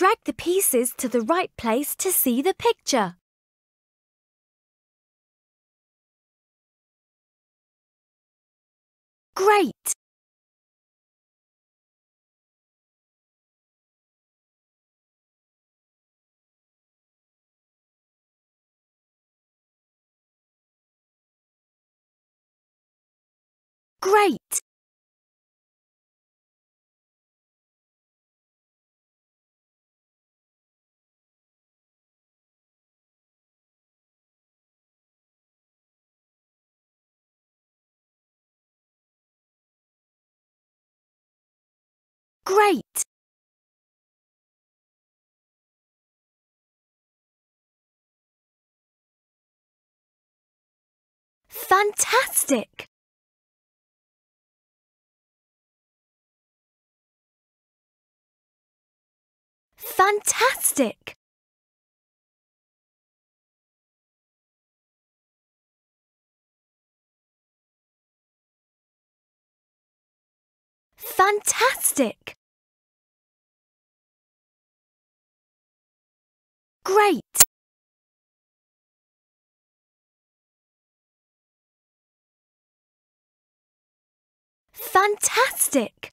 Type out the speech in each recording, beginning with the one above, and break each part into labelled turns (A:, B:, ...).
A: Drag the pieces to the right place to see the picture. Great! Great! Great! Fantastic! Fantastic! Fantastic! Great! Fantastic!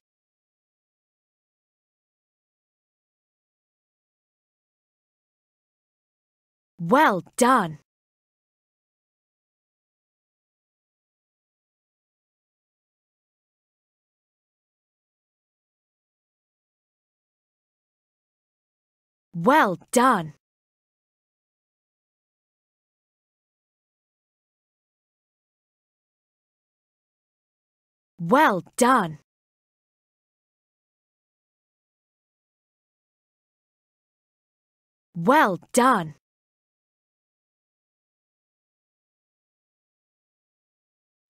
A: Well done! Well done! Well done! Well done!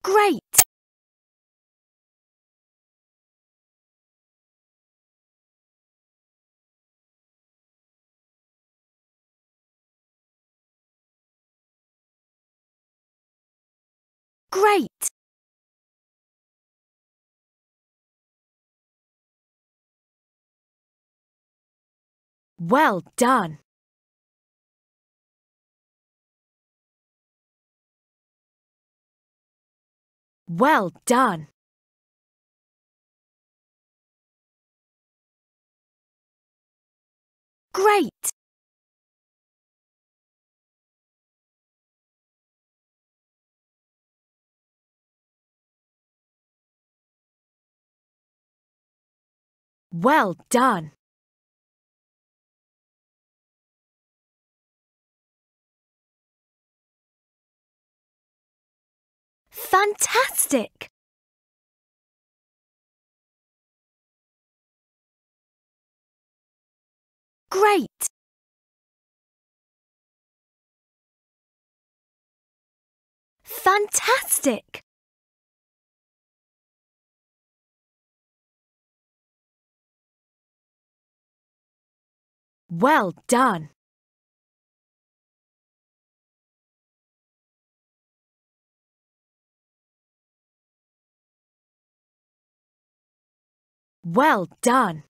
A: Great! Great! Well done! Well done! Great! Well done! Fantastic! Great! Fantastic! Well done! Well done!